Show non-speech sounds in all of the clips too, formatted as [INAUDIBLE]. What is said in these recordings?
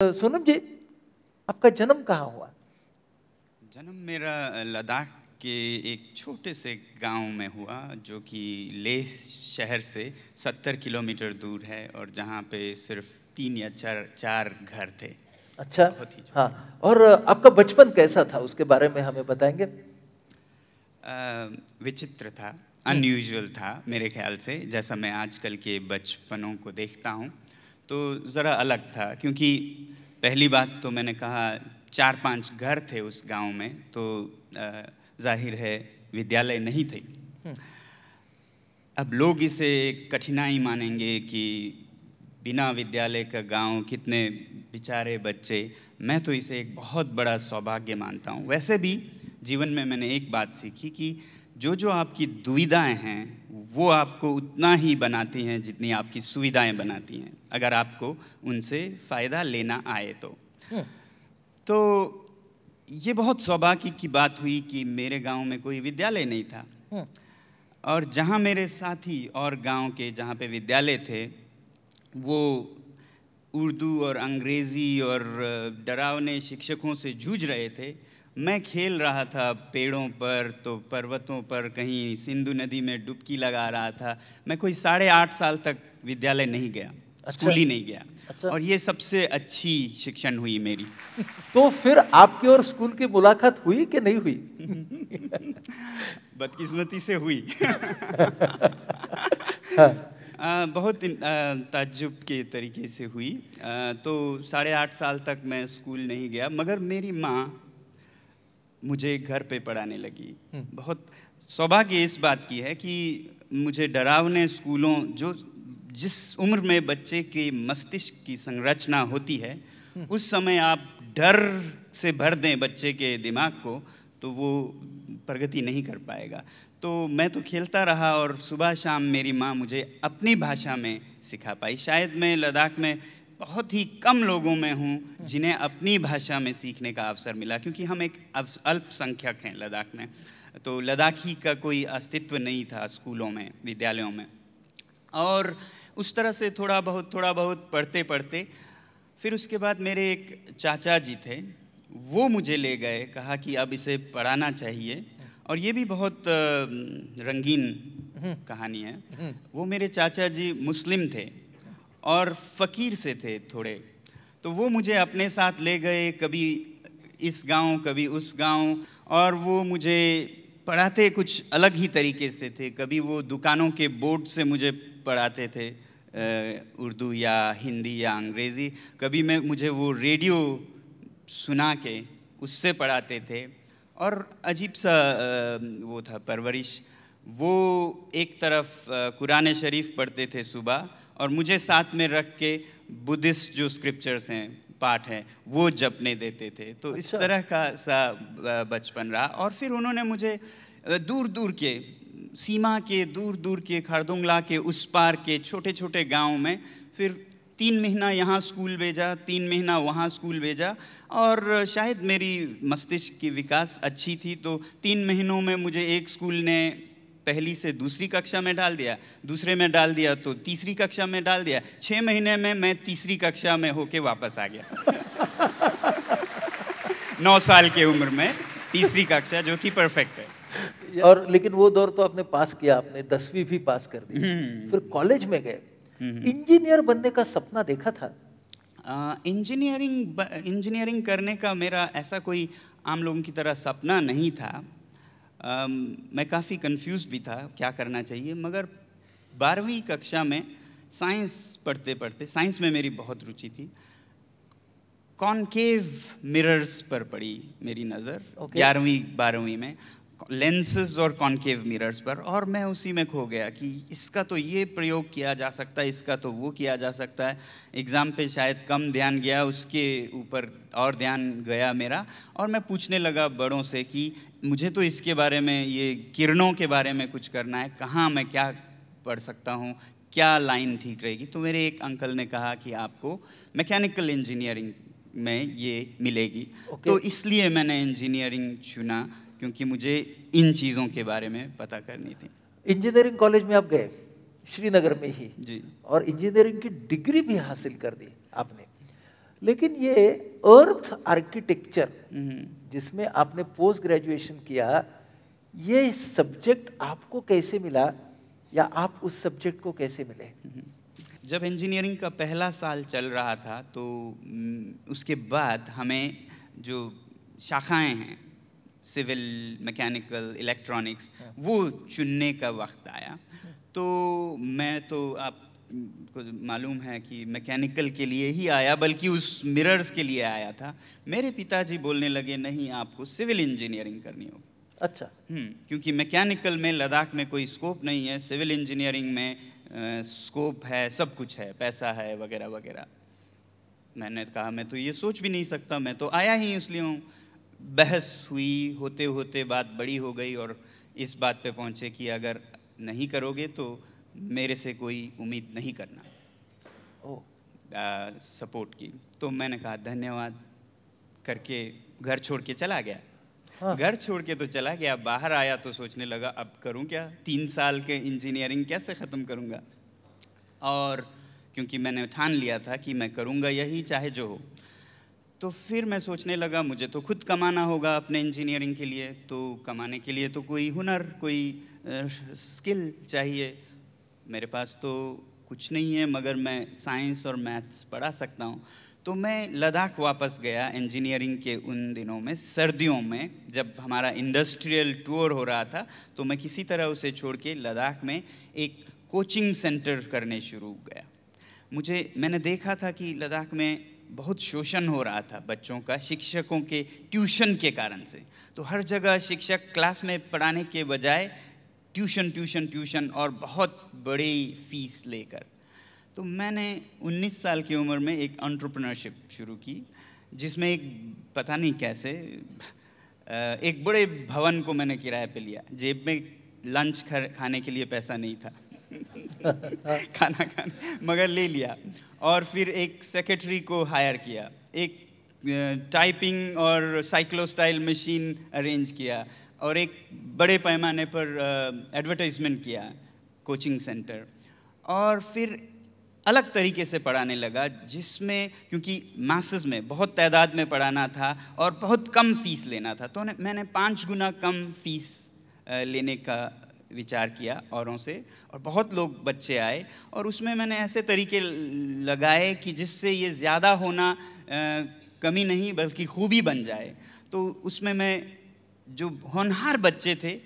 तो सोनम जी आपका जन्म कहाँ हुआ जन्म मेरा लद्दाख के एक छोटे से गांव में हुआ जो कि लेह शहर से सत्तर किलोमीटर दूर है और जहाँ पे सिर्फ तीन या चार चार घर थे अच्छा हाँ और आपका बचपन कैसा था उसके बारे में हमें बताएंगे विचित्र था अनयूजल था मेरे ख्याल से जैसा मैं आजकल के बचपनों को देखता हूँ तो ज़रा अलग था क्योंकि पहली बात तो मैंने कहा चार पांच घर थे उस गांव में तो जाहिर है विद्यालय नहीं थे हम्म। अब लोग इसे कठिनाई मानेंगे कि बिना विद्यालय का गांव कितने बेचारे बच्चे मैं तो इसे एक बहुत बड़ा सौभाग्य मानता हूँ वैसे भी जीवन में मैंने एक बात सीखी कि जो जो आपकी दुविधाएं हैं वो आपको उतना ही बनाती हैं जितनी आपकी सुविधाएं बनाती हैं अगर आपको उनसे फ़ायदा लेना आए तो हम्म। तो ये बहुत सौभाग्य की बात हुई कि मेरे गांव में कोई विद्यालय नहीं था हम्म। और जहाँ मेरे साथी और गांव के जहाँ पे विद्यालय थे वो उर्दू और अंग्रेज़ी और डरावने शिक्षकों से जूझ रहे थे मैं खेल रहा था पेड़ों पर तो पर्वतों पर कहीं सिंधु नदी में डुबकी लगा रहा था मैं कोई साढ़े आठ साल तक विद्यालय नहीं गया अच्छा। स्कूल ही नहीं गया अच्छा। और ये सबसे अच्छी शिक्षण हुई मेरी [LAUGHS] तो फिर आपकी और स्कूल की मुलाकात हुई कि नहीं हुई [LAUGHS] बदकिस्मती से हुई [LAUGHS] हाँ। आ, बहुत ताज्जुब के तरीके से हुई आ, तो साढ़े आठ साल तक मैं स्कूल नहीं गया मगर मेरी माँ मुझे घर पे पढ़ाने लगी हम्म। बहुत सौभाग्य इस बात की है कि मुझे डरावने स्कूलों जो जिस उम्र में बच्चे के मस्तिष्क की संरचना होती है हम्म। उस समय आप डर से भर दें बच्चे के दिमाग को तो वो प्रगति नहीं कर पाएगा तो मैं तो खेलता रहा और सुबह शाम मेरी माँ मुझे अपनी भाषा में सिखा पाई शायद मैं लद्दाख में बहुत ही कम लोगों में हूँ जिन्हें अपनी भाषा में सीखने का अवसर मिला क्योंकि हम एक अल्पसंख्यक हैं लद्दाख में तो लद्दाखी का कोई अस्तित्व नहीं था स्कूलों में विद्यालयों में और उस तरह से थोड़ा बहुत थोड़ा बहुत पढ़ते पढ़ते फिर उसके बाद मेरे एक चाचा जी थे वो मुझे ले गए कहा कि अब इसे पढ़ाना चाहिए और ये भी बहुत रंगीन हम्म। कहानी है हम्म। वो मेरे चाचा जी मुस्लिम थे और फ़कीर से थे थोड़े तो वो मुझे अपने साथ ले गए कभी इस गांव कभी उस गांव और वो मुझे पढ़ाते कुछ अलग ही तरीके से थे कभी वो दुकानों के बोर्ड से मुझे पढ़ाते थे उर्दू या हिंदी या अंग्रेज़ी कभी मैं मुझे वो रेडियो सुना के उससे पढ़ाते थे और अजीब सा वो था परवरिश वो एक तरफ कुरान शरीफ पढ़ते थे सुबह और मुझे साथ में रख के बुद्धिस्ट जो स्क्रिप्चर्स हैं पाठ हैं वो जपने देते थे तो अच्छा। इस तरह का सा बचपन रहा और फिर उन्होंने मुझे दूर दूर के सीमा के दूर दूर के खरदुंगला के उस पार के छोटे छोटे गाँव में फिर तीन महीना यहाँ स्कूल भेजा तीन महीना वहाँ स्कूल भेजा और शायद मेरी मस्तिष्क की विकास अच्छी थी तो तीन महीनों में मुझे एक स्कूल ने पहली से दूसरी कक्षा में डाल दिया दूसरे में डाल दिया तो तीसरी कक्षा में डाल दिया छः महीने में मैं तीसरी कक्षा में होके वापस आ गया [LAUGHS] नौ साल की उम्र में तीसरी कक्षा जो कि परफेक्ट है और लेकिन वो दौर तो आपने पास किया आपने दसवीं भी पास कर दी हम्म। फिर कॉलेज में गए हम्म। इंजीनियर बनने का सपना देखा था इंजीनियरिंग इंजीनियरिंग करने का मेरा ऐसा कोई आम लोगों की तरह सपना नहीं था Um, मैं काफ़ी कंफ्यूज भी था क्या करना चाहिए मगर बारहवीं कक्षा में साइंस पढ़ते पढ़ते साइंस में मेरी बहुत रुचि थी कॉन्केव मिरर्स पर पड़ी मेरी नजर ग्यारहवीं okay. बारहवीं में लेंसेज और कॉन्केव मिरर्स पर और मैं उसी में खो गया कि इसका तो ये प्रयोग किया जा सकता है इसका तो वो किया जा सकता है एग्ज़ाम पे शायद कम ध्यान गया उसके ऊपर और ध्यान गया मेरा और मैं पूछने लगा बड़ों से कि मुझे तो इसके बारे में ये किरणों के बारे में कुछ करना है कहाँ मैं क्या पढ़ सकता हूँ क्या लाइन ठीक रहेगी तो मेरे एक अंकल ने कहा कि आपको मैकेनिकल इंजीनियरिंग में ये मिलेगी okay. तो इसलिए मैंने इंजीनियरिंग चुना क्योंकि मुझे इन चीज़ों के बारे में पता करनी थी इंजीनियरिंग कॉलेज में आप गए श्रीनगर में ही जी और इंजीनियरिंग की डिग्री भी हासिल कर दी आपने लेकिन ये अर्थ हम्म। आर्किटेक्चर जिसमें आपने पोस्ट ग्रेजुएशन किया ये सब्जेक्ट आपको कैसे मिला या आप उस सब्जेक्ट को कैसे मिले हम्म। जब इंजीनियरिंग का पहला साल चल रहा था तो हम्म, उसके बाद हमें जो शाखाएं हैं सिविल मैकेनिकल इलेक्ट्रॉनिक्स हाँ। वो चुनने का वक्त आया तो मैं तो आप को मालूम है कि मैकेनिकल के लिए ही आया बल्कि उस मिरर्स के लिए आया था मेरे पिताजी बोलने लगे नहीं आपको सिविल इंजीनियरिंग करनी होगी अच्छा हम्म, क्योंकि मैकेनिकल में लद्दाख में कोई स्कोप नहीं है सिविल इंजीनियरिंग में आ, स्कोप है सब कुछ है पैसा है वगैरह वगैरह मैंने कहा मैं तो ये सोच भी नहीं सकता मैं तो आया ही इसलिए हूँ बहस हुई होते होते बात बड़ी हो गई और इस बात पे पहुँचे कि अगर नहीं करोगे तो मेरे से कोई उम्मीद नहीं करना ओ सपोर्ट की तो मैंने कहा धन्यवाद करके घर छोड़ के चला गया हाँ। घर छोड़ के तो चला गया बाहर आया तो सोचने लगा अब करूं क्या तीन साल के इंजीनियरिंग कैसे ख़त्म करूंगा और क्योंकि मैंने ठान लिया था कि मैं करूंगा यही चाहे जो हो तो फिर मैं सोचने लगा मुझे तो खुद कमाना होगा अपने इंजीनियरिंग के लिए तो कमाने के लिए तो कोई हुनर कोई स्किल चाहिए मेरे पास तो कुछ नहीं है मगर मैं साइंस और मैथ्स पढ़ा सकता हूँ तो मैं लद्दाख वापस गया इंजीनियरिंग के उन दिनों में सर्दियों में जब हमारा इंडस्ट्रियल टूर हो रहा था तो मैं किसी तरह उसे छोड़ के लद्दाख में एक कोचिंग सेंटर करने शुरू गया मुझे मैंने देखा था कि लद्दाख में बहुत शोषण हो रहा था बच्चों का शिक्षकों के ट्यूशन के कारण से तो हर जगह शिक्षक क्लास में पढ़ाने के बजाय ट्यूशन ट्यूशन ट्यूशन और बहुत बड़ी फीस लेकर तो मैंने 19 साल की उम्र में एक ऑन्ट्रप्रनरशिप शुरू की जिसमें एक पता नहीं कैसे एक बड़े भवन को मैंने किराए पे लिया जेब में लंच खाने के लिए पैसा नहीं था [LAUGHS] खाना खाना मगर ले लिया और फिर एक सेक्रेटरी को हायर किया एक टाइपिंग और साइक्लोस्टाइल मशीन अरेंज किया और एक बड़े पैमाने पर एडवर्टाइजमेंट किया कोचिंग सेंटर और फिर अलग तरीके से पढ़ाने लगा जिसमें क्योंकि मासेस में बहुत तादाद में पढ़ाना था और बहुत कम फीस लेना था तो मैंने पाँच गुना कम फीस लेने का विचार किया औरों से और बहुत लोग बच्चे आए और उसमें मैंने ऐसे तरीके लगाए कि जिससे ये ज़्यादा होना कमी नहीं बल्कि खूबी बन जाए तो उसमें मैं जो होनहार बच्चे थे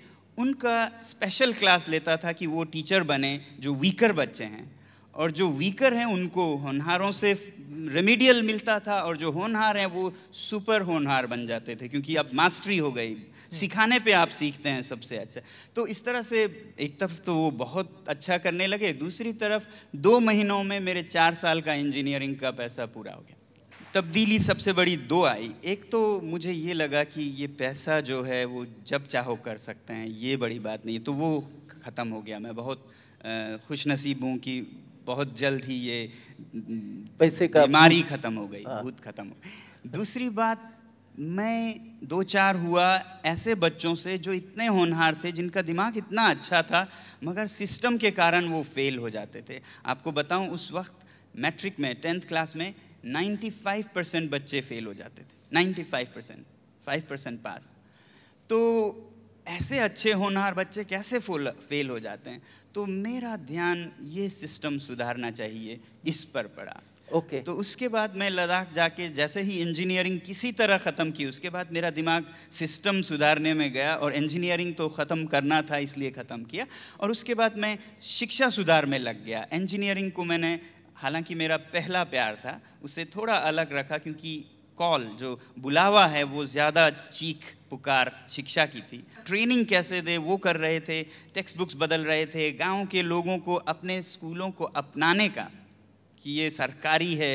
उनका स्पेशल क्लास लेता था कि वो टीचर बने जो वीकर बच्चे हैं और जो वीकर हैं उनको होनहारों से रेमिडियल मिलता था और जो होनहार हैं वो सुपर होनहार बन जाते थे क्योंकि अब मास्टरी हो गई हम्म। सिखाने पे आप सीखते हैं सबसे अच्छा तो इस तरह से एक तरफ तो वो बहुत अच्छा करने लगे दूसरी तरफ दो महीनों में मेरे चार साल का इंजीनियरिंग का पैसा पूरा हो गया तब्दीली सबसे बड़ी दो आई एक तो मुझे ये लगा कि ये पैसा जो है वो जब चाहो कर सकते हैं ये बड़ी बात नहीं तो वो ख़त्म हो गया मैं बहुत खुश नसीब हूँ कि बहुत जल्द ही ये पैसे का बीमारी ख़त्म हो गई हाँ। भूत ख़त्म हो दूसरी बात मैं दो चार हुआ ऐसे बच्चों से जो इतने होनहार थे जिनका दिमाग इतना अच्छा था मगर सिस्टम के कारण वो फेल हो जाते थे आपको बताऊं उस वक्त मैट्रिक में टेंथ क्लास में 95 परसेंट बच्चे फेल हो जाते थे 95 परसेंट फाइव परसेंट पास तो ऐसे अच्छे होनहार बच्चे कैसे फेल हो जाते हैं तो मेरा ध्यान ये सिस्टम सुधारना चाहिए इस पर पड़ा ओके okay. तो उसके बाद मैं लद्दाख जाके जैसे ही इंजीनियरिंग किसी तरह ख़त्म की उसके बाद मेरा दिमाग सिस्टम सुधारने में गया और इंजीनियरिंग तो ख़त्म करना था इसलिए ख़त्म किया और उसके बाद मैं शिक्षा सुधार में लग गया इंजीनियरिंग को मैंने हालांकि मेरा पहला प्यार था उसे थोड़ा अलग रखा क्योंकि कॉल जो बुलावा है वो ज़्यादा चीख पुकार शिक्षा की थी ट्रेनिंग कैसे दे वो कर रहे थे टेक्स्ट बुक्स बदल रहे थे गांव के लोगों को अपने स्कूलों को अपनाने का कि ये सरकारी है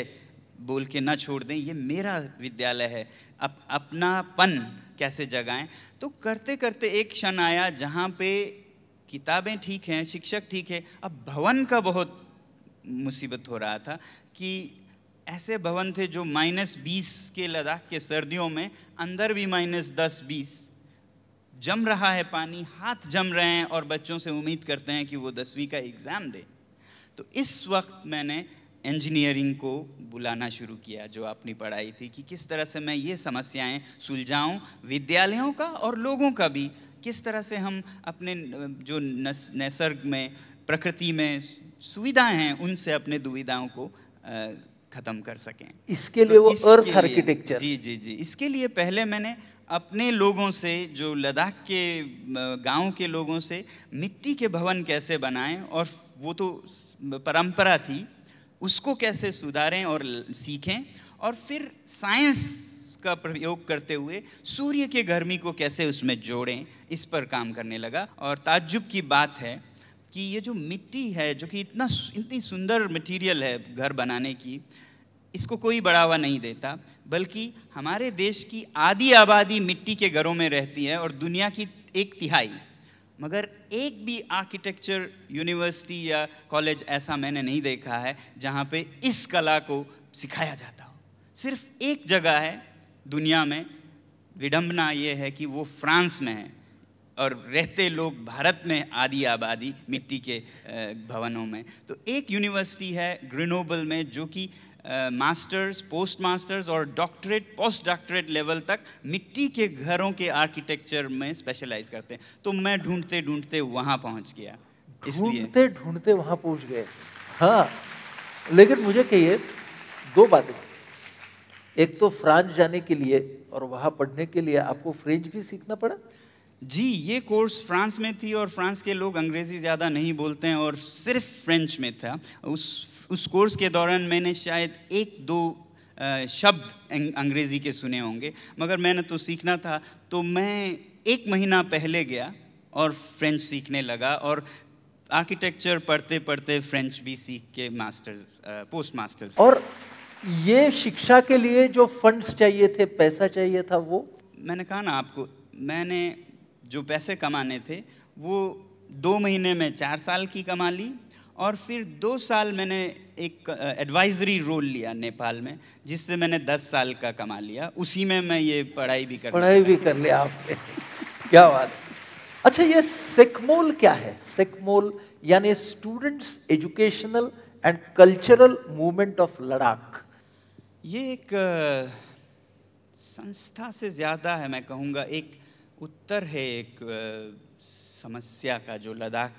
बोल के ना छोड़ दें ये मेरा विद्यालय है अप, अपनापन कैसे जगाएं तो करते करते एक क्षण आया जहाँ पे किताबें ठीक हैं शिक्षक ठीक है अब भवन का बहुत मुसीबत हो रहा था कि ऐसे भवन थे जो माइनस बीस के लद्दाख के सर्दियों में अंदर भी माइनस दस बीस जम रहा है पानी हाथ जम रहे हैं और बच्चों से उम्मीद करते हैं कि वो दसवीं का एग्ज़ाम दें तो इस वक्त मैंने इंजीनियरिंग को बुलाना शुरू किया जो आपनी पढ़ाई थी कि किस तरह से मैं ये समस्याएं सुलझाऊं विद्यालयों का और लोगों का भी किस तरह से हम अपने जो नैसर्ग में प्रकृति में सुविधाएं हैं उनसे अपने दुविधाओं को ख़त्म कर सकें इसके लिए तो वो अर्थ आर्किटेक्चर जी जी जी इसके लिए पहले मैंने अपने लोगों से जो लद्दाख के गांव के लोगों से मिट्टी के भवन कैसे बनाएं और वो तो परंपरा थी उसको कैसे सुधारें और सीखें और फिर साइंस का प्रयोग करते हुए सूर्य के गर्मी को कैसे उसमें जोड़ें इस पर काम करने लगा और ताज्जुब की बात है कि ये जो मिट्टी है जो कि इतना इतनी सुंदर मटेरियल है घर बनाने की इसको कोई बढ़ावा नहीं देता बल्कि हमारे देश की आधी आबादी मिट्टी के घरों में रहती है और दुनिया की एक तिहाई मगर एक भी आर्किटेक्चर यूनिवर्सिटी या कॉलेज ऐसा मैंने नहीं देखा है जहाँ पे इस कला को सिखाया जाता हो सिर्फ एक जगह है दुनिया में विडंबना ये है कि वो फ्रांस में है और रहते लोग भारत में आदि आबादी मिट्टी के भवनों में तो एक यूनिवर्सिटी है ग्रिनोबल में जो कि मास्टर्स पोस्ट मास्टर्स और डॉक्टरेट पोस्ट डॉक्टरेट लेवल तक मिट्टी के घरों के आर्किटेक्चर में स्पेशलाइज करते हैं तो मैं ढूंढते ढूंढते वहाँ पहुँच गया ढूंढते ढूंढते वहाँ पहुँच गए हाँ लेकिन मुझे कहिए दो बातें एक तो फ्रांस जाने के लिए और वहाँ पढ़ने के लिए आपको फ्रेंच भी सीखना पड़ा जी ये कोर्स फ्रांस में थी और फ्रांस के लोग अंग्रेज़ी ज़्यादा नहीं बोलते हैं और सिर्फ फ्रेंच में था उस उस कोर्स के दौरान मैंने शायद एक दो शब्द अंग्रेज़ी के सुने होंगे मगर मैंने तो सीखना था तो मैं एक महीना पहले गया और फ्रेंच सीखने लगा और आर्किटेक्चर पढ़ते पढ़ते फ्रेंच भी सीख के मास्टर्स पोस्ट मास्टर्स और ये शिक्षा के लिए जो फंड्स चाहिए थे पैसा चाहिए था वो मैंने कहा ना आपको मैंने जो पैसे कमाने थे वो दो महीने में चार साल की कमा ली और फिर दो साल मैंने एक एडवाइजरी रोल लिया नेपाल में जिससे मैंने दस साल का कमा लिया उसी में मैं ये पढ़ाई भी कर पढ़ाई भी कर लिया आपने [LAUGHS] क्या बात अच्छा ये सेकमोल क्या है सेकमोल यानी students educational and cultural movement of Ladakh ये एक संस्था से ज़्यादा है मैं कहूँगा एक उत्तर है एक समस्या का जो लद्दाख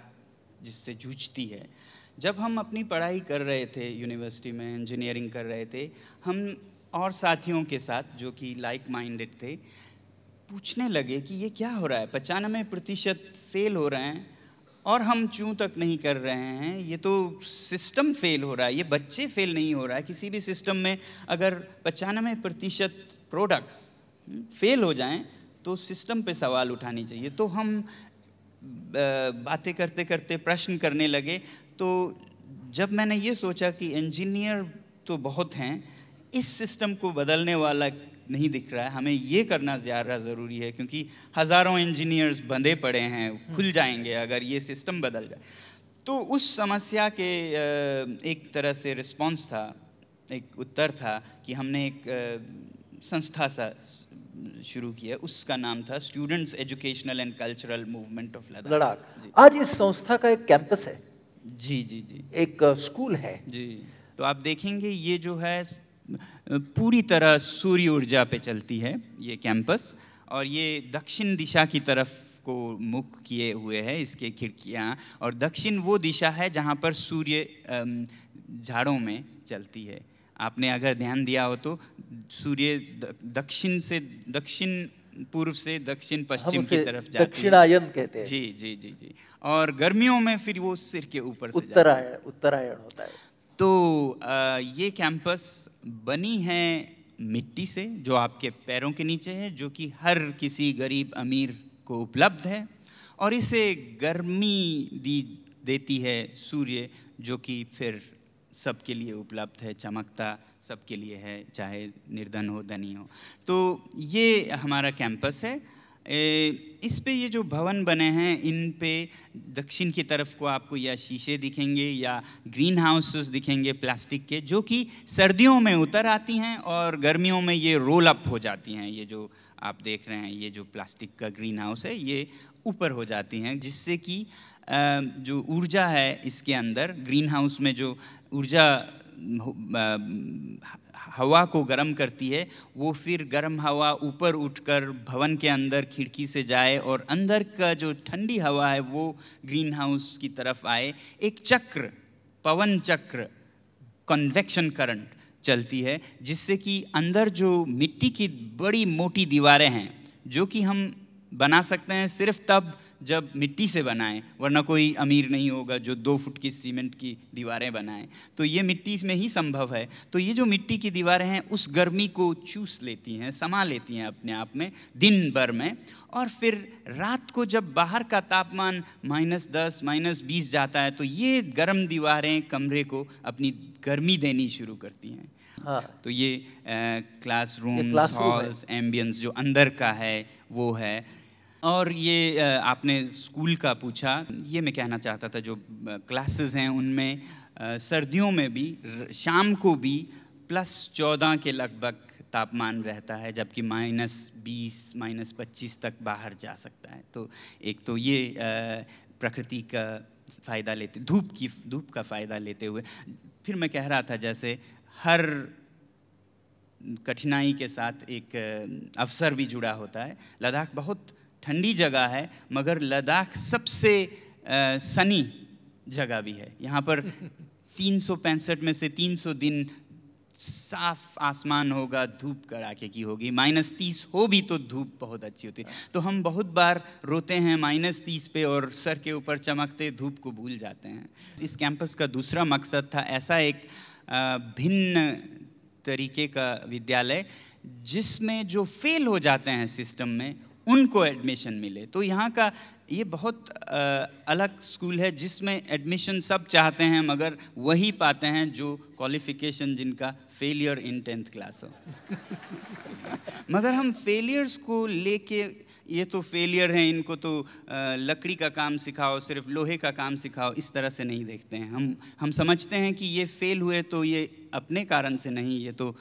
जिससे जूझती है जब हम अपनी पढ़ाई कर रहे थे यूनिवर्सिटी में इंजीनियरिंग कर रहे थे हम और साथियों के साथ जो कि लाइक माइंडेड थे पूछने लगे कि ये क्या हो रहा है पचानवे प्रतिशत फेल हो रहे हैं और हम चूँ तक नहीं कर रहे हैं ये तो सिस्टम फेल हो रहा है ये बच्चे फेल नहीं हो रहा है किसी भी सिस्टम में अगर पचानवे प्रतिशत प्रोडक्ट्स हम्म, फेल हो जाएं तो सिस्टम पे सवाल उठानी चाहिए तो हम बातें करते करते प्रश्न करने लगे तो जब मैंने ये सोचा कि इंजीनियर तो बहुत हैं इस सिस्टम को बदलने वाला नहीं दिख रहा है हमें ये करना ज़्यादा ज़रूरी है क्योंकि हज़ारों इंजीनियर्स बंधे पड़े हैं हम्म। खुल जाएंगे अगर ये सिस्टम बदल जाए तो उस समस्या के एक तरह से रिस्पॉन्स था एक उत्तर था कि हमने एक संस्था सा शुरू किया उसका नाम था students educational and cultural movement of Ladakh आज इस संस्था का एक कैंपस है जी जी जी एक स्कूल है जी तो आप देखेंगे ये जो है पूरी तरह सूर्य ऊर्जा पे चलती है ये कैंपस और ये दक्षिण दिशा की तरफ को मुख किए हुए है इसके खिड़कियाँ और दक्षिण वो दिशा है जहाँ पर सूर्य झाड़ों में चलती है आपने अगर ध्यान दिया हो तो सूर्य दक्षिण से दक्षिण पूर्व से दक्षिण पश्चिम की तरफ जाते दक्षिणायन कहते हैं जी जी जी जी और गर्मियों में फिर वो सिर के ऊपर उत्तरायण उत्तरायण होता है तो आ, ये कैंपस बनी है मिट्टी से जो आपके पैरों के नीचे है जो कि हर किसी गरीब अमीर को उपलब्ध है और इसे गर्मी दी देती है सूर्य जो कि फिर सबके लिए उपलब्ध है चमकता सबके लिए है चाहे निर्धन हो धनी हो तो ये हमारा कैंपस है इस पे ये जो भवन बने हैं इन पे दक्षिण की तरफ को आपको या शीशे दिखेंगे या ग्रीन हाउसेस दिखेंगे प्लास्टिक के जो कि सर्दियों में उतर आती हैं और गर्मियों में ये रोल अप हो जाती हैं ये जो आप देख रहे हैं ये जो प्लास्टिक का ग्रीन हाउस है ये ऊपर हो जाती हैं जिससे कि जो ऊर्जा है इसके अंदर ग्रीन हाउस में जो ऊर्जा हवा को गर्म करती है वो फिर गर्म हवा ऊपर उठकर भवन के अंदर खिड़की से जाए और अंदर का जो ठंडी हवा है वो ग्रीन हाउस की तरफ आए एक चक्र पवन चक्र कन्वेक्शन करंट चलती है जिससे कि अंदर जो मिट्टी की बड़ी मोटी दीवारें हैं जो कि हम बना सकते हैं सिर्फ तब जब मिट्टी से बनाएं वरना कोई अमीर नहीं होगा जो दो फुट की सीमेंट की दीवारें बनाएं तो ये मिट्टी में ही संभव है तो ये जो मिट्टी की दीवारें हैं उस गर्मी को चूस लेती हैं समा लेती हैं अपने आप में दिन भर में और फिर रात को जब बाहर का तापमान माइनस दस माइनस बीस जाता है तो ये गर्म दीवारें कमरे को अपनी गर्मी देनी शुरू करती हैं हाँ। तो ये क्लासरूम हॉल्स एम्बियंस जो अंदर का है वो है और ये आपने स्कूल का पूछा ये मैं कहना चाहता था जो क्लासेस हैं उनमें सर्दियों में भी शाम को भी प्लस चौदह के लगभग तापमान रहता है जबकि माइनस बीस माइनस पच्चीस तक बाहर जा सकता है तो एक तो ये प्रकृति का फ़ायदा लेते धूप की धूप का फ़ायदा लेते हुए फिर मैं कह रहा था जैसे हर कठिनाई के साथ एक अवसर भी जुड़ा होता है लद्दाख बहुत ठंडी जगह है मगर लद्दाख सबसे सनी जगह भी है यहाँ पर [LAUGHS] तीन में से 300 दिन साफ आसमान होगा धूप कड़ाके की होगी माइनस तीस हो भी तो धूप बहुत अच्छी होती है तो हम बहुत बार रोते हैं माइनस तीस पे और सर के ऊपर चमकते धूप को भूल जाते हैं इस कैंपस का दूसरा मकसद था ऐसा एक भिन्न तरीके का विद्यालय जिसमें जो फेल हो जाते हैं सिस्टम में उनको एडमिशन मिले तो यहाँ का ये बहुत आ, अलग स्कूल है जिसमें एडमिशन सब चाहते हैं मगर वही पाते हैं जो क्वालिफिकेशन जिनका फेलियर इन टेंथ क्लास हो [LAUGHS] मगर हम फेलियर्स को लेके ये तो फेलियर हैं इनको तो लकड़ी का काम सिखाओ सिर्फ लोहे का काम सिखाओ इस तरह से नहीं देखते हैं हम हम समझते हैं कि ये फेल हुए तो ये अपने कारण से नहीं ये तो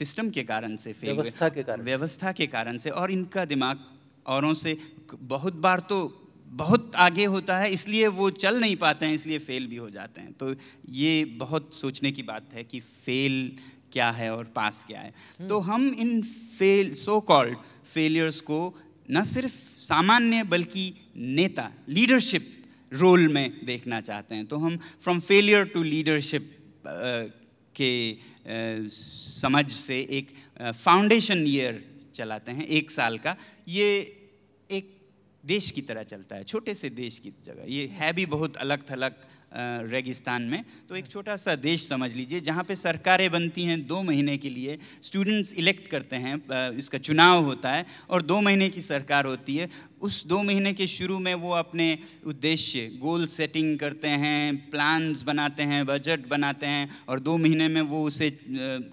सिस्टम के कारण से फेल व्यवस्था के कारण व्यवस्था के कारण से और इनका दिमाग औरों से बहुत बार तो बहुत आगे होता है इसलिए वो चल नहीं पाते हैं इसलिए फेल भी हो जाते हैं तो ये बहुत सोचने की बात है कि फेल क्या है और पास क्या है हम्म। तो हम इन फेल सो कॉल्ड फेलियर्स को न सिर्फ सामान्य बल्कि नेता लीडरशिप रोल में देखना चाहते हैं तो हम फ्रॉम फेलियर टू लीडरशिप के समझ से एक फाउंडेशन ईयर चलाते हैं एक साल का ये एक देश की तरह चलता है छोटे से देश की जगह ये है भी बहुत अलग थलग रेगिस्तान में तो एक छोटा सा देश समझ लीजिए जहाँ पे सरकारें बनती हैं दो महीने के लिए स्टूडेंट्स इलेक्ट करते हैं इसका चुनाव होता है और दो महीने की सरकार होती है उस दो महीने के शुरू में वो अपने उद्देश्य गोल सेटिंग करते हैं प्लान्स बनाते हैं बजट बनाते हैं और दो महीने में वो उसे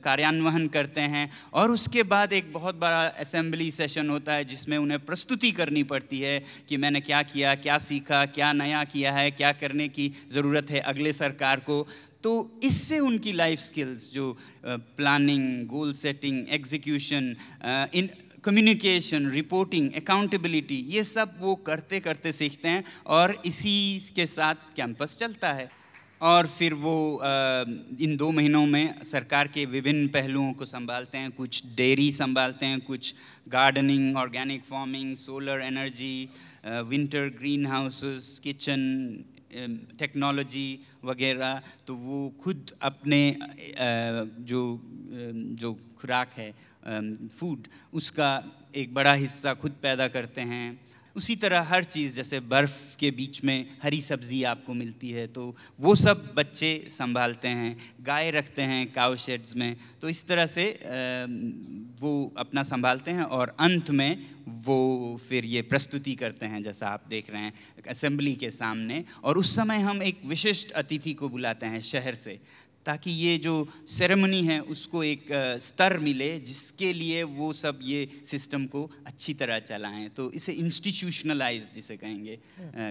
कार्यान्वयन करते हैं और उसके बाद एक बहुत बड़ा असेंबली सेशन होता है जिसमें उन्हें प्रस्तुति करनी पड़ती है कि मैंने क्या किया क्या सीखा क्या नया किया है क्या करने की ज़रूरत है अगले सरकार को तो इससे उनकी लाइफ स्किल्स जो प्लानिंग गोल सेटिंग एग्जीक्यूशन इन कम्युनिकेशन रिपोर्टिंग अकाउंटेबिलिटी ये सब वो करते करते सीखते हैं और इसी के साथ कैंपस चलता है और फिर वो इन दो महीनों में सरकार के विभिन्न पहलुओं को संभालते हैं कुछ डेयरी संभालते हैं कुछ gardening organic farming solar energy winter green houses kitchen technology वगैरह तो वो खुद अपने जो जो खुराक है फूड उसका एक बड़ा हिस्सा खुद पैदा करते हैं उसी तरह हर चीज़ जैसे बर्फ़ के बीच में हरी सब्जी आपको मिलती है तो वो सब बच्चे संभालते हैं गाय रखते हैं काउ शेड्स में तो इस तरह से वो अपना संभालते हैं और अंत में वो फिर ये प्रस्तुति करते हैं जैसा आप देख रहे हैं असेंबली के सामने और उस समय हम एक विशिष्ट अतिथि को बुलाते हैं शहर से ताकि ये जो सेरेमनी है उसको एक स्तर मिले जिसके लिए वो सब ये सिस्टम को अच्छी तरह चलाएं तो इसे इंस्टीट्यूशनलाइज जिसे कहेंगे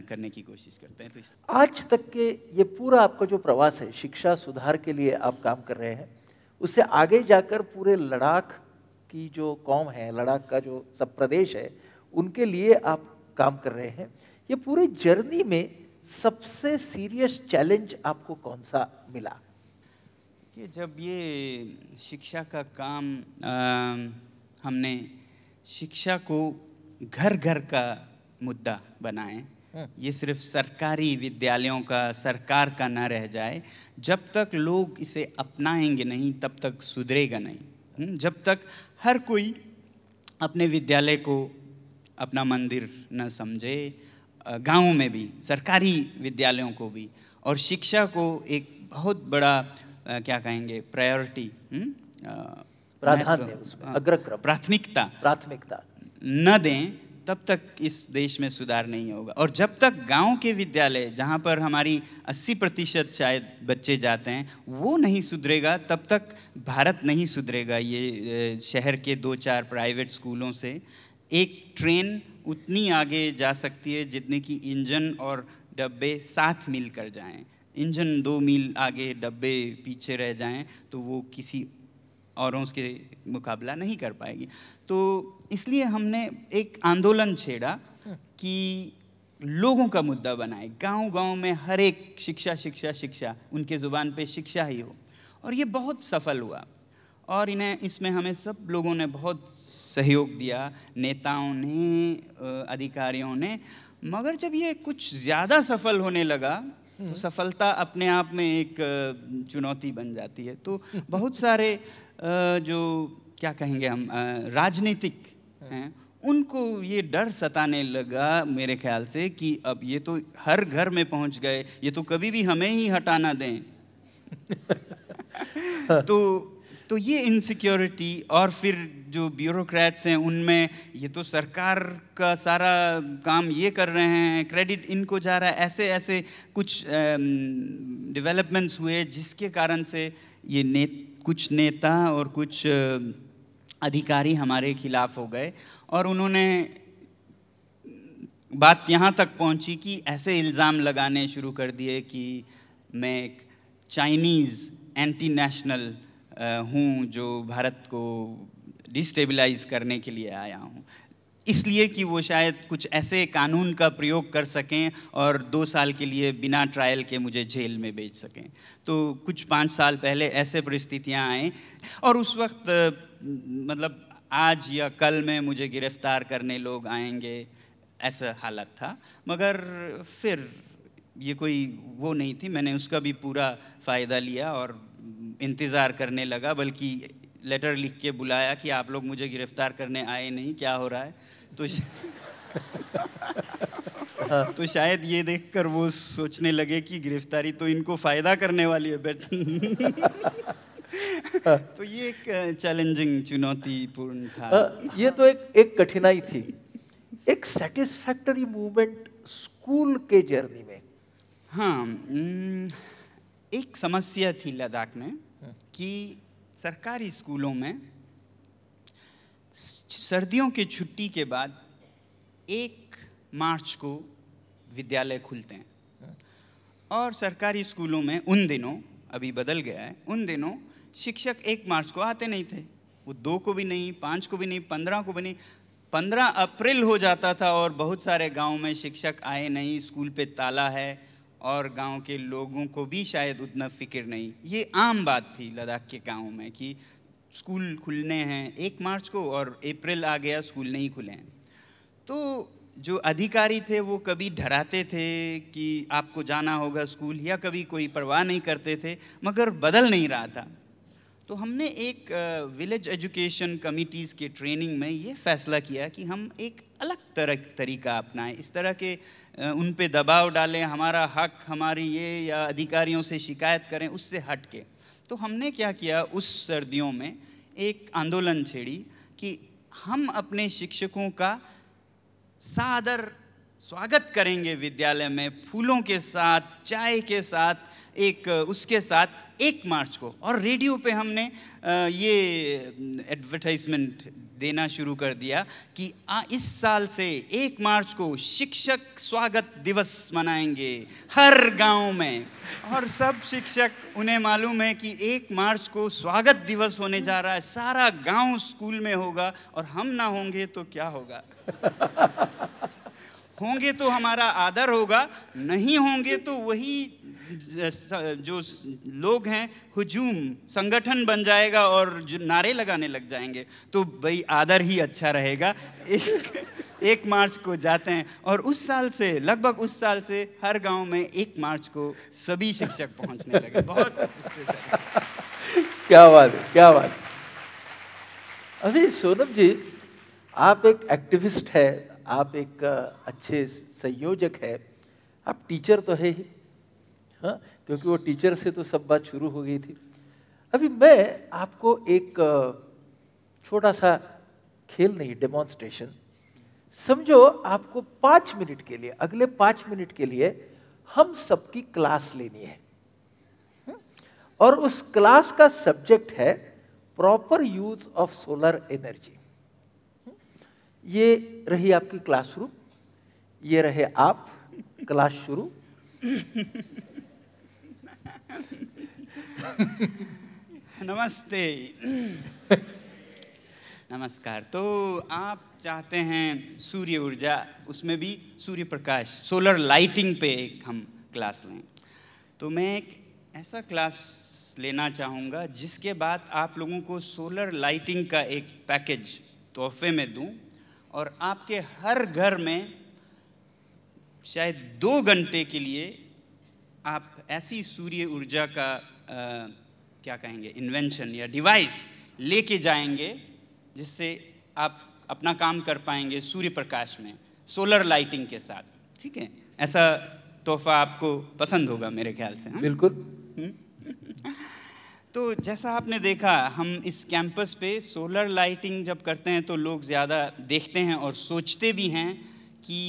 करने की कोशिश करते हैं तो इस... आज तक के ये पूरा आपका जो प्रवास है शिक्षा सुधार के लिए आप काम कर रहे हैं उससे आगे जाकर पूरे लद्दाख की जो कौम है लद्दाख का जो सब प्रदेश है उनके लिए आप काम कर रहे हैं ये पूरे जर्नी में सबसे सीरियस चैलेंज आपको कौन सा मिला देखिए जब ये शिक्षा का काम आ, हमने शिक्षा को घर घर का मुद्दा बनाए हाँ। ये सिर्फ सरकारी विद्यालयों का सरकार का ना रह जाए जब तक लोग इसे अपनाएंगे नहीं तब तक सुधरेगा नहीं हम्म, जब तक हर कोई अपने विद्यालय को अपना मंदिर न समझे गाँव में भी सरकारी विद्यालयों को भी और शिक्षा को एक बहुत बड़ा क्या कहेंगे हम्म? प्रायोरिटी हाँ। प्राथमिकता प्राथमिकता न दें तब तक इस देश में सुधार नहीं होगा और जब तक गांव के विद्यालय जहां पर हमारी 80 प्रतिशत शायद बच्चे जाते हैं वो नहीं सुधरेगा तब तक भारत नहीं सुधरेगा ये शहर के दो चार प्राइवेट स्कूलों से एक ट्रेन उतनी आगे जा सकती है जितने की इंजन और डब्बे साथ मिलकर जाएं इंजन दो मील आगे डब्बे पीछे रह जाएं तो वो किसी औरों के मुकाबला नहीं कर पाएगी तो इसलिए हमने एक आंदोलन छेड़ा कि लोगों का मुद्दा बनाए गांव गांव में हर एक शिक्षा शिक्षा शिक्षा उनके ज़ुबान पे शिक्षा ही हो और ये बहुत सफल हुआ और इन्हें इसमें हमें सब लोगों ने बहुत सहयोग दिया नेताओं ने अधिकारियों ने मगर जब ये कुछ ज़्यादा सफल होने लगा तो हम्म। सफलता अपने आप में एक चुनौती बन जाती है तो हम्म। बहुत सारे जो क्या कहेंगे हम राजनीतिक हाँ। हैं उनको ये डर सताने लगा मेरे ख्याल से कि अब ये तो हर घर में पहुंच गए ये तो कभी भी हमें ही हटाना दें [LAUGHS] तो तो ये इनसिक्योरिटी और फिर जो ब्यूरोक्रेट्स हैं उनमें ये तो सरकार का सारा काम ये कर रहे हैं क्रेडिट इनको जा रहा है ऐसे ऐसे कुछ डेवलपमेंट्स हुए जिसके कारण से ये ने कुछ नेता और कुछ अधिकारी हमारे खिलाफ हो गए और उन्होंने बात यहाँ तक पहुँची कि ऐसे इल्ज़ाम लगाने शुरू कर दिए कि मैं एक चाइनीज़ एंटी नेशनल हूँ जो भारत को डिस्टेबलाइज करने के लिए आया हूँ इसलिए कि वो शायद कुछ ऐसे कानून का प्रयोग कर सकें और दो साल के लिए बिना ट्रायल के मुझे जेल में भेज सकें तो कुछ पाँच साल पहले ऐसे परिस्थितियाँ आएँ और उस वक्त मतलब आज या कल में मुझे गिरफ्तार करने लोग आएंगे ऐसा हालत था मगर फिर ये कोई वो नहीं थी मैंने उसका भी पूरा फ़ायदा लिया और इंतज़ार करने लगा बल्कि लेटर लिख के बुलाया कि आप लोग मुझे गिरफ्तार करने आए नहीं क्या हो रहा है तो [LAUGHS] तो शायद ये देखकर वो सोचने लगे कि गिरफ्तारी तो इनको फायदा करने वाली है बट [LAUGHS] तो ये एक चैलेंजिंग चुनौतीपूर्ण था ये तो एक एक कठिनाई थी एक सेटिस्फैक्टरी मूवमेंट स्कूल के जर्नी में हाँ एक समस्या थी लद्दाख में हाँ। कि सरकारी स्कूलों में सर्दियों की छुट्टी के बाद एक मार्च को विद्यालय खुलते हैं और सरकारी स्कूलों में उन दिनों अभी बदल गया है उन दिनों शिक्षक एक मार्च को आते नहीं थे वो दो को भी नहीं पाँच को भी नहीं पंद्रह को भी नहीं पंद्रह अप्रैल हो जाता था और बहुत सारे गांव में शिक्षक आए नहीं स्कूल पे ताला है और गांव के लोगों को भी शायद उतना फिक्र नहीं ये आम बात थी लद्दाख के गाँव में कि स्कूल खुलने हैं एक मार्च को और अप्रैल आ गया स्कूल नहीं खुले हैं तो जो अधिकारी थे वो कभी डराते थे कि आपको जाना होगा स्कूल या कभी कोई परवाह नहीं करते थे मगर बदल नहीं रहा था तो हमने एक विलेज एजुकेशन कमिटीज़ के ट्रेनिंग में ये फैसला किया कि हम एक अलग तरह तरीका अपनाएं इस तरह के उन पे दबाव डालें हमारा हक हमारी ये या अधिकारियों से शिकायत करें उससे हट के तो हमने क्या किया उस सर्दियों में एक आंदोलन छेड़ी कि हम अपने शिक्षकों का सादर स्वागत करेंगे विद्यालय में फूलों के साथ चाय के साथ एक उसके साथ एक मार्च को और रेडियो पे हमने ये एडवर्टाइजमेंट देना शुरू कर दिया कि आ, इस साल से एक मार्च को शिक्षक स्वागत दिवस मनाएंगे हर गांव में और सब शिक्षक उन्हें मालूम है कि एक मार्च को स्वागत दिवस होने जा रहा है सारा गांव स्कूल में होगा और हम ना होंगे तो क्या होगा होंगे तो हमारा आदर होगा नहीं होंगे तो वही जो लोग हैं हुजूम संगठन बन जाएगा और नारे लगाने लग जाएंगे तो भाई आदर ही अच्छा रहेगा एक एक मार्च को जाते हैं और उस साल से लगभग उस साल से हर गांव में एक मार्च को सभी शिक्षक पहुंचने लगे बहुत क्या बात है क्या बात है अभी सोनम जी आप एक एक्टिविस्ट है आप एक अच्छे संयोजक है आप टीचर तो है ही हाँ क्योंकि वो टीचर से तो सब बात शुरू हो गई थी अभी मैं आपको एक छोटा सा खेल नहीं डेमोन्स्ट्रेशन समझो आपको पाँच मिनट के लिए अगले पाँच मिनट के लिए हम सबकी क्लास लेनी है हम्म, और उस क्लास का सब्जेक्ट है proper use of solar energy हम्म, ये रही आपकी क्लासरूम ये रहे आप क्लास शुरू नमस्ते नमस्कार तो आप चाहते हैं सूर्य ऊर्जा उसमें भी सूर्य प्रकाश सोलर लाइटिंग पे एक हम क्लास लें तो मैं एक ऐसा क्लास लेना चाहूँगा जिसके बाद आप लोगों को सोलर लाइटिंग का एक पैकेज तोहफे में दूँ और आपके हर घर में शायद दो घंटे के लिए आप ऐसी सूर्य ऊर्जा का आ, क्या कहेंगे इन्वेंशन या डिवाइस लेके जाएंगे जिससे आप अपना काम कर पाएंगे सूर्य प्रकाश में सोलर लाइटिंग के साथ ठीक है ऐसा तोहफा आपको पसंद होगा मेरे ख्याल से हा? बिल्कुल हम्म। [LAUGHS] तो जैसा आपने देखा हम इस कैंपस पे सोलर लाइटिंग जब करते हैं तो लोग ज़्यादा देखते हैं और सोचते भी हैं कि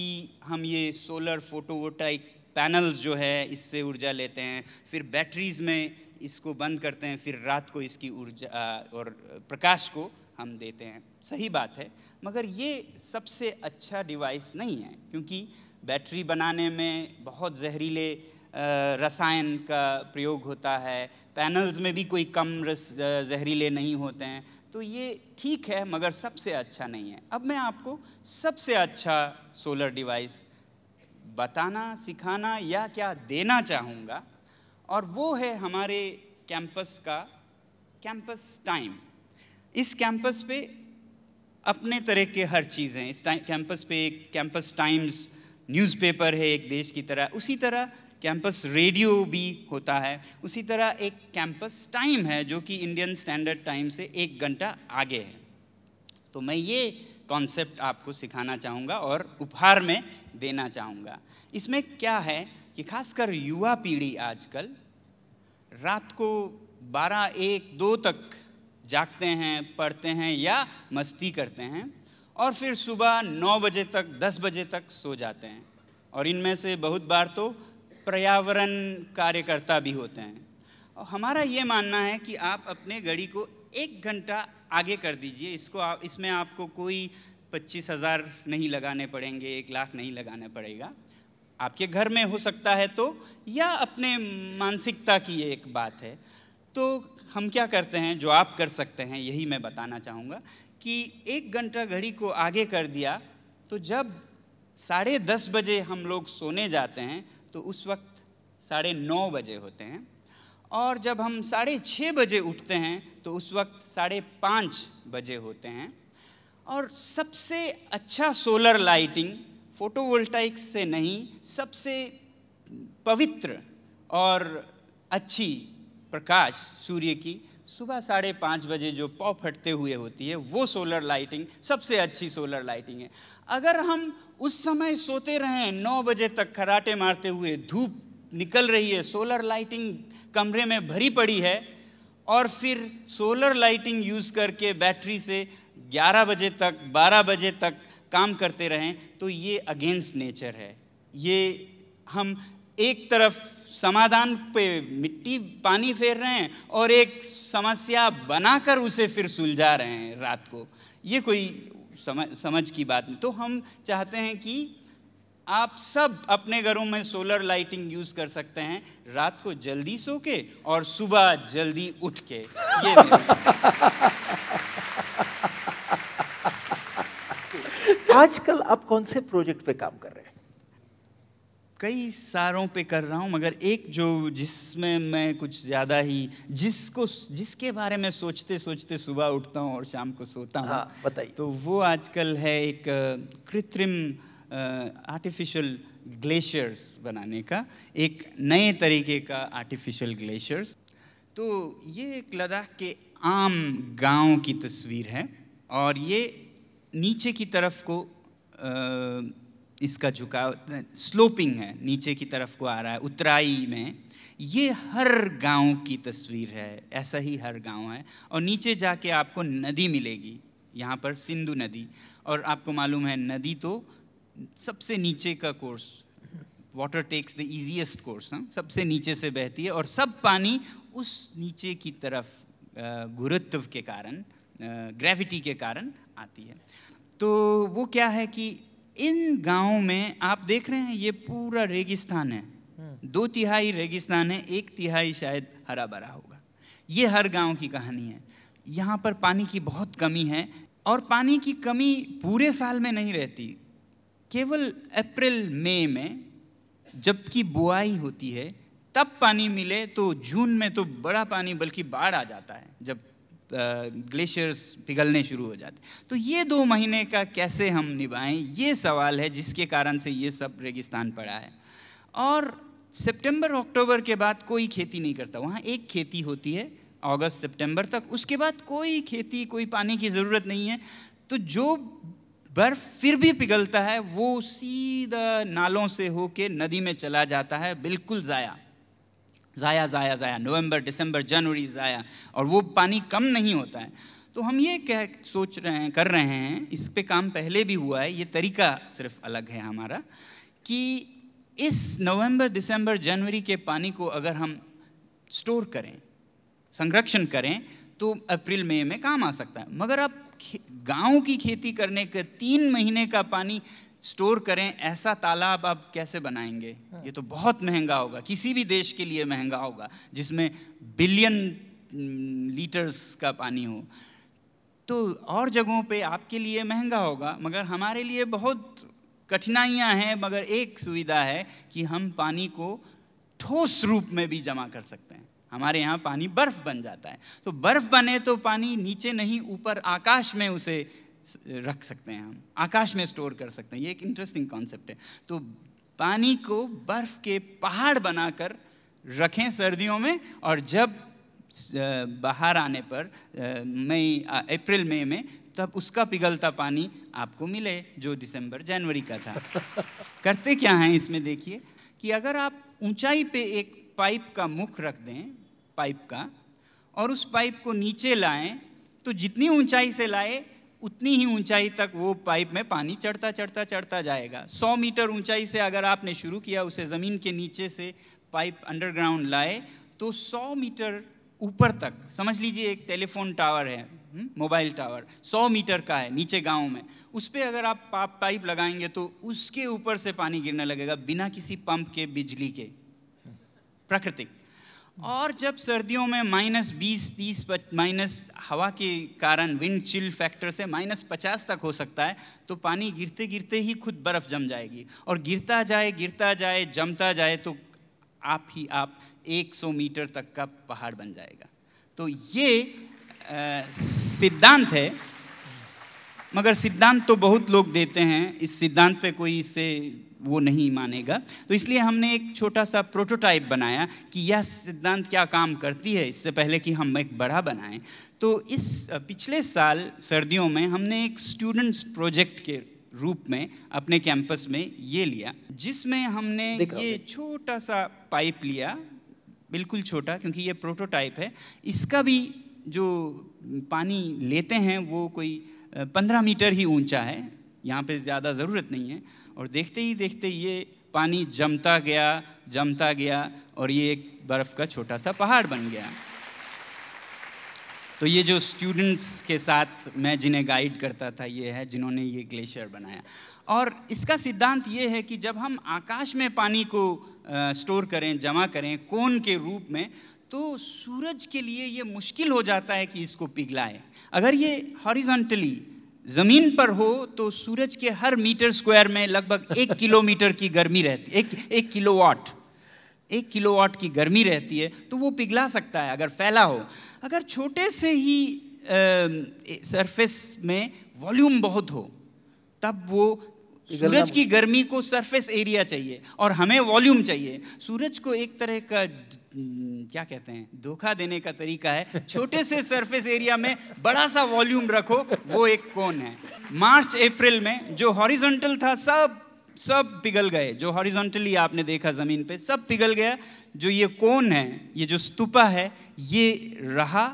हम ये सोलर फोटोवोटाइक पैनल्स जो है इससे ऊर्जा लेते हैं फिर बैटरीज में इसको बंद करते हैं फिर रात को इसकी ऊर्जा और प्रकाश को हम देते हैं सही बात है मगर ये सबसे अच्छा डिवाइस नहीं है क्योंकि बैटरी बनाने में बहुत जहरीले रसायन का प्रयोग होता है पैनल्स में भी कोई कम रस जहरीले नहीं होते हैं तो ये ठीक है मगर सबसे अच्छा नहीं है अब मैं आपको सबसे अच्छा सोलर डिवाइस बताना सिखाना या क्या देना चाहूँगा और वो है हमारे कैंपस का कैंपस टाइम इस कैंपस पे अपने तरह के हर चीज़ें इस कैंपस पे एक कैंपस टाइम्स न्यूज़पेपर है एक देश की तरह उसी तरह कैंपस रेडियो भी होता है उसी तरह एक कैंपस टाइम है जो कि इंडियन स्टैंडर्ड टाइम से एक घंटा आगे है तो मैं ये कॉन्सेप्ट आपको सिखाना चाहूँगा और उपहार में देना चाहूँगा इसमें क्या है कि खासकर युवा पीढ़ी आजकल रात को बारह एक दो तक जागते हैं पढ़ते हैं या मस्ती करते हैं और फिर सुबह नौ बजे तक दस बजे तक सो जाते हैं और इनमें से बहुत बार तो पर्यावरण कार्यकर्ता भी होते हैं और हमारा ये मानना है कि आप अपने घड़ी को एक घंटा आगे कर दीजिए इसको आप इसमें आपको कोई पच्चीस हज़ार नहीं लगाने पड़ेंगे एक लाख नहीं लगाना पड़ेगा आपके घर में हो सकता है तो या अपने मानसिकता की एक बात है तो हम क्या करते हैं जो आप कर सकते हैं यही मैं बताना चाहूँगा कि एक घंटा घड़ी को आगे कर दिया तो जब साढ़े दस बजे हम लोग सोने जाते हैं तो उस वक्त साढ़े नौ बजे होते हैं और जब हम साढ़े छः बजे उठते हैं तो उस वक्त साढ़े पाँच बजे होते हैं और सबसे अच्छा सोलर लाइटिंग फोटोवोल्टाइक से नहीं सबसे पवित्र और अच्छी प्रकाश सूर्य की सुबह साढ़े पाँच बजे जो पौ फटते हुए होती है वो सोलर लाइटिंग सबसे अच्छी सोलर लाइटिंग है अगर हम उस समय सोते रहें नौ बजे तक खराटे मारते हुए धूप निकल रही है सोलर लाइटिंग कमरे में भरी पड़ी है और फिर सोलर लाइटिंग यूज़ करके बैटरी से 11 बजे तक 12 बजे तक काम करते रहें तो ये अगेंस्ट नेचर है ये हम एक तरफ समाधान पे मिट्टी पानी फेर रहे हैं और एक समस्या बनाकर उसे फिर सुलझा रहे हैं रात को ये कोई समझ समझ की बात नहीं तो हम चाहते हैं कि आप सब अपने घरों में सोलर लाइटिंग यूज कर सकते हैं रात को जल्दी सो के और सुबह जल्दी उठ के ये आजकल आप कौन से प्रोजेक्ट पे काम कर रहे हैं कई सारों पे कर रहा हूँ मगर एक जो जिसमें मैं कुछ ज़्यादा ही जिसको जिसके बारे में सोचते सोचते सुबह उठता हूँ और शाम को सोता हूँ हाँ, बताइए तो वो आजकल है एक कृत्रिम आर्टिफिशियल ग्लेशियर्स बनाने का एक नए तरीके का आर्टिफिशियल ग्लेशियर्स तो ये एक लद्दाख के आम गांव की तस्वीर है और ये नीचे की तरफ को आ, इसका झुकाव स्लोपिंग है नीचे की तरफ को आ रहा है उतराई में ये हर गांव की तस्वीर है ऐसा ही हर गांव है और नीचे जाके आपको नदी मिलेगी यहाँ पर सिंधु नदी और आपको मालूम है नदी तो सबसे नीचे का course water takes the easiest course हाँ सबसे नीचे से बहती है और सब पानी उस नीचे की तरफ गुरुत्व के कारण ग्रेविटी के कारण आती है तो वो क्या है कि इन गाँव में आप देख रहे हैं ये पूरा रेगिस्तान है हम्म। दो तिहाई रेगिस्तान है एक तिहाई शायद हरा भरा होगा ये हर गांव की कहानी है यहाँ पर पानी की बहुत कमी है और पानी की कमी पूरे साल में नहीं रहती केवल अप्रैल मई में जबकि बुआई होती है तब पानी मिले तो जून में तो बड़ा पानी बल्कि बाढ़ आ जाता है जब ग्लेशियर्स पिघलने शुरू हो जाते तो ये दो महीने का कैसे हम निभाएं ये सवाल है जिसके कारण से ये सब रेगिस्तान पड़ा है और सितंबर अक्टूबर के बाद कोई खेती नहीं करता वहाँ एक खेती होती है अगस्त सितंबर तक उसके बाद कोई खेती कोई पानी की ज़रूरत नहीं है तो जो बर्फ फिर भी पिघलता है वो सीधा नालों से होके नदी में चला जाता है बिल्कुल ज़ाया ज़ाया ज़ाया ज़ाया नवंबर दिसंबर जनवरी ज़ाया और वो पानी कम नहीं होता है तो हम ये कह सोच रहे हैं कर रहे हैं इस पे काम पहले भी हुआ है ये तरीका सिर्फ अलग है हमारा कि इस नवंबर दिसंबर जनवरी के पानी को अगर हम स्टोर करें संरक्षण करें तो अप्रैल मई में, में काम आ सकता है मगर अब गांव की खेती करने के तीन महीने का पानी स्टोर करें ऐसा तालाब आप कैसे बनाएंगे हाँ। ये तो बहुत महंगा होगा किसी भी देश के लिए महंगा होगा जिसमें बिलियन लीटर्स हम्म, का पानी हो तो और जगहों पे आपके लिए महंगा होगा मगर हमारे लिए बहुत कठिनाइयां हैं मगर एक सुविधा है कि हम पानी को ठोस रूप में भी जमा कर सकते हैं हमारे यहाँ पानी बर्फ बन जाता है तो बर्फ बने तो पानी नीचे नहीं ऊपर आकाश में उसे रख सकते हैं हम आकाश में स्टोर कर सकते हैं ये एक इंटरेस्टिंग कॉन्सेप्ट है तो पानी को बर्फ के पहाड़ बनाकर रखें सर्दियों में और जब बाहर आने पर मई अप्रैल मई में तब उसका पिघलता पानी आपको मिले जो दिसंबर जनवरी का था [LAUGHS] करते क्या हैं इसमें देखिए कि अगर आप ऊंचाई पे एक पाइप का मुख रख दें पाइप का और उस पाइप को नीचे लाएं तो जितनी ऊंचाई से लाए उतनी ही ऊंचाई तक वो पाइप में पानी चढ़ता चढ़ता चढ़ता जाएगा 100 मीटर ऊंचाई से अगर आपने शुरू किया उसे ज़मीन के नीचे से पाइप अंडरग्राउंड लाए तो 100 मीटर ऊपर तक समझ लीजिए एक टेलीफोन टावर है हम्म, मोबाइल टावर 100 मीटर का है नीचे गांव में उस पर अगर आप पाइप लगाएंगे तो उसके ऊपर से पानी गिरने लगेगा बिना किसी पंप के बिजली के प्राकृतिक और जब सर्दियों में माइनस बीस तीस माइनस हवा के कारण विंड चिल फैक्टर से माइनस पचास तक हो सकता है तो पानी गिरते गिरते ही खुद बर्फ़ जम जाएगी और गिरता जाए गिरता जाए जमता जाए तो आप ही आप 100 मीटर तक का पहाड़ बन जाएगा तो ये सिद्धांत है मगर सिद्धांत तो बहुत लोग देते हैं इस सिद्धांत पे कोई इससे वो नहीं मानेगा तो इसलिए हमने एक छोटा सा प्रोटोटाइप बनाया कि यह सिद्धांत क्या काम करती है इससे पहले कि हम एक बड़ा बनाएं तो इस पिछले साल सर्दियों में हमने एक स्टूडेंट्स प्रोजेक्ट के रूप में अपने कैंपस में ये लिया जिसमें हमने ये छोटा सा पाइप लिया बिल्कुल छोटा क्योंकि ये प्रोटोटाइप है इसका भी जो पानी लेते हैं वो कोई पंद्रह मीटर ही ऊंचा है यहाँ पे ज़्यादा ज़रूरत नहीं है और देखते ही देखते ये पानी जमता गया जमता गया और ये एक बर्फ़ का छोटा सा पहाड़ बन गया तो ये जो स्टूडेंट्स के साथ मैं जिन्हें गाइड करता था ये है जिन्होंने ये ग्लेशियर बनाया और इसका सिद्धांत ये है कि जब हम आकाश में पानी को स्टोर करें जमा करें कोन के रूप में तो सूरज के लिए ये मुश्किल हो जाता है कि इसको पिघलाए अगर ये हॉरिजॉन्टली ज़मीन पर हो तो सूरज के हर मीटर स्क्वायर में लगभग एक किलोमीटर की गर्मी रहती है एक एक वाट एक किलो वाट की गर्मी रहती है तो वो पिघला सकता है अगर फैला हो अगर छोटे से ही सरफेस में वॉल्यूम बहुत हो तब वो सूरज की गर्मी को सरफेस एरिया चाहिए और हमें वॉल्यूम चाहिए सूरज को एक तरह का क्या कहते हैं धोखा देने का तरीका है छोटे से सरफेस एरिया में बड़ा सा वॉल्यूम रखो वो एक कोन है मार्च अप्रैल में जो हॉरिजॉन्टल था सब सब पिघल गए जो हॉरिजॉन्टली आपने देखा ज़मीन पे सब पिघल गया जो ये कोन है ये जो स्तूपा है ये रहा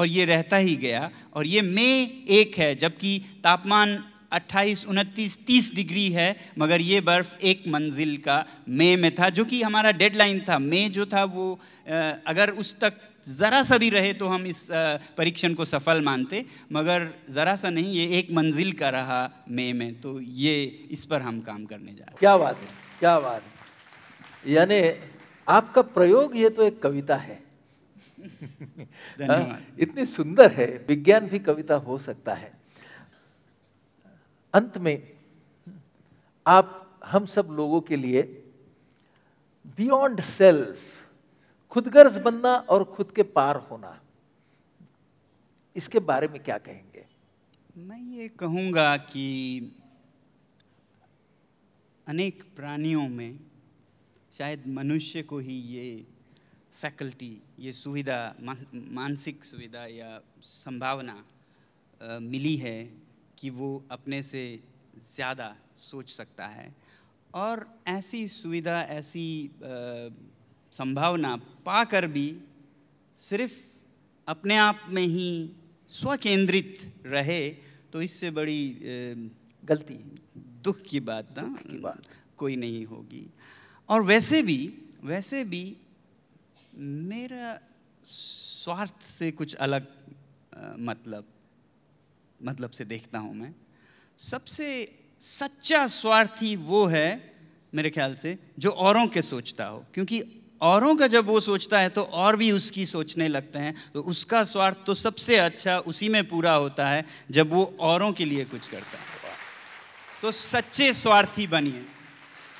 और ये रहता ही गया और ये मई एक है जबकि तापमान अट्ठाईस उनतीस तीस डिग्री है मगर ये बर्फ़ एक मंजिल का मई में था जो कि हमारा डेडलाइन था मई जो था वो अगर उस तक ज़रा सा भी रहे तो हम इस परीक्षण को सफल मानते मगर ज़रा सा नहीं ये एक मंजिल का रहा मई में तो ये इस पर हम काम करने जा रहे हैं क्या बात है क्या बात है यानी आपका प्रयोग ये तो एक कविता है [LAUGHS] हाँ, इतनी सुंदर है विज्ञान भी कविता हो सकता है अंत में आप हम सब लोगों के लिए बियॉन्ड सेल्फ खुदगर्ज बनना और खुद के पार होना इसके बारे में क्या कहेंगे मैं ये कहूँगा कि अनेक प्राणियों में शायद मनुष्य को ही ये फैकल्टी ये सुविधा मानसिक सुविधा या संभावना आ, मिली है कि वो अपने से ज़्यादा सोच सकता है और ऐसी सुविधा ऐसी आ, संभावना पाकर भी सिर्फ अपने आप में ही स्वकेंद्रित रहे तो इससे बड़ी आ, गलती दुख की बात ना कोई नहीं होगी और वैसे भी वैसे भी मेरा स्वार्थ से कुछ अलग आ, मतलब मतलब से देखता हूं मैं सबसे सच्चा स्वार्थी वो है मेरे ख्याल से जो औरों के सोचता हो क्योंकि औरों का जब वो सोचता है तो और भी उसकी सोचने लगते हैं तो उसका स्वार्थ तो सबसे अच्छा उसी में पूरा होता है जब वो औरों के लिए कुछ करता है तो सच्चे स्वार्थी बनिए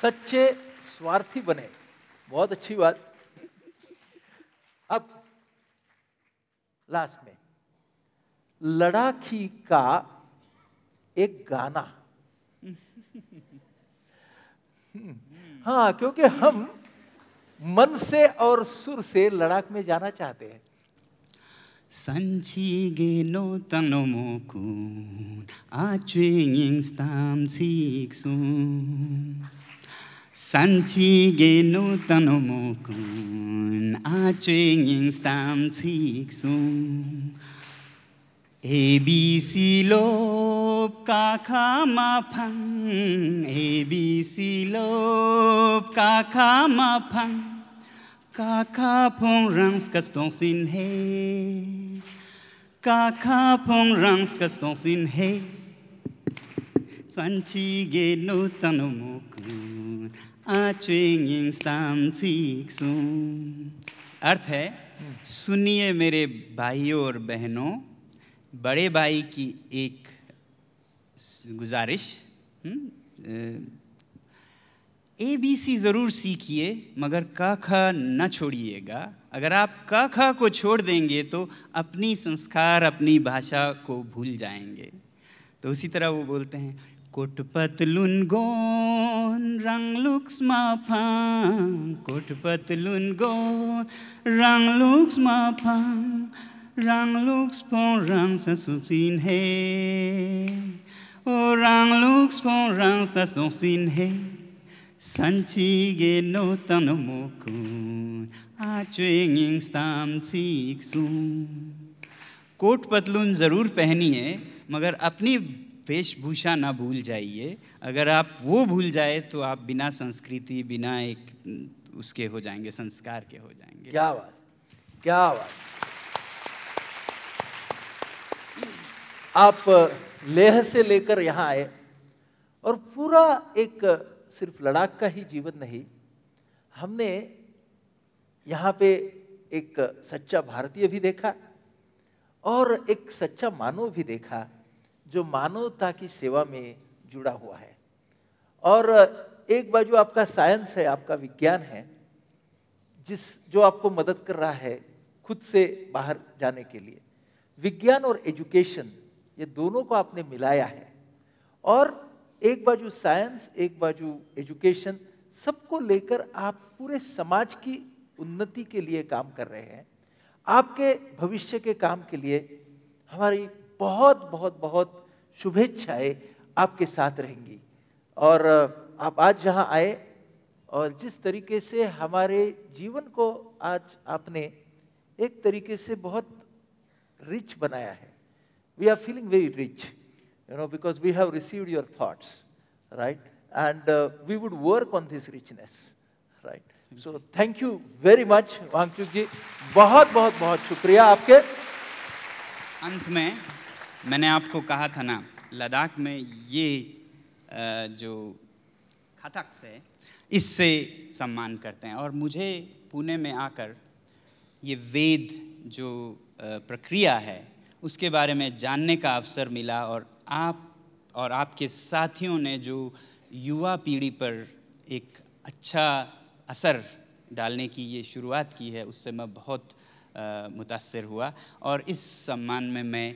सच्चे स्वार्थी बने बहुत अच्छी बात अब लास्ट में लड़ाखी का एक गाना [LAUGHS] हाँ क्योंकि हम मन से और सुर से लड़ाक में जाना चाहते हैं संची गे 아주잉 스탐식순 산치게노 땅노모쿤 स्ताम 스탐식순 A B C lop ka kha ma phang A B C lop ka kha ma phang ka kha phong rang ska stong sin he ka kha phong rang ska stong sin he san chi ge no tan mo ku a chwing ing stam chik sun अर्थ है सुनिए मेरे भाइयों और बहनों बड़े भाई की एक गुजारिश ए बी सी ज़रूर सीखिए मगर क ख न छोड़िएगा अगर आप क ख को छोड़ देंगे तो अपनी संस्कार अपनी भाषा को भूल जाएंगे तो उसी तरह वो बोलते हैं कोटपत गोन रंग लुक्स माफांग कोटपत गोन रंग लुक्स माफांग Ranglooks på rans där står sin hej Och ranglooks på rans där står sin hej 산치게 노따노 모쿤 아쮸잉 스탐치익수 coat पतलून ज़रूर पहनिए मगर अपनी वेशभूषा ना भूल जाइए अगर आप वो भूल जाए तो आप बिना संस्कृति बिना एक उसके हो जाएंगे संस्कार के हो जाएंगे क्या बात क्या बात आप लेह से लेकर यहाँ आए और पूरा एक सिर्फ लड़ाक का ही जीवन नहीं हमने यहाँ पे एक सच्चा भारतीय भी देखा और एक सच्चा मानव भी देखा जो मानवता की सेवा में जुड़ा हुआ है और एक बाजू आपका साइंस है आपका विज्ञान है जिस जो आपको मदद कर रहा है खुद से बाहर जाने के लिए विज्ञान और एजुकेशन ये दोनों को आपने मिलाया है और एक बाजू साइंस एक बाजू एजुकेशन सबको लेकर आप पूरे समाज की उन्नति के लिए काम कर रहे हैं आपके भविष्य के काम के लिए हमारी बहुत बहुत बहुत शुभेच्छाएं आपके साथ रहेंगी और आप आज जहां आए और जिस तरीके से हमारे जीवन को आज आपने एक तरीके से बहुत रिच बनाया है we are feeling very rich, you know, because we have received your thoughts, right? And uh, we would work on this richness, right? so thank you very much, Wangchuck ji. बहुत बहुत बहुत शुक्रिया आपके अंत में मैंने आपको कहा था ना लद्दाख में ये जो खतक है इससे सम्मान करते हैं और मुझे पुणे में आकर ये वेद जो प्रक्रिया है उसके बारे में जानने का अवसर मिला और आप और आपके साथियों ने जो युवा पीढ़ी पर एक अच्छा असर डालने की ये शुरुआत की है उससे मैं बहुत मुतासर हुआ और इस सम्मान में मैं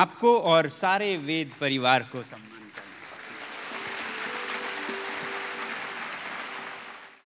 आपको और सारे वेद परिवार को सम्मान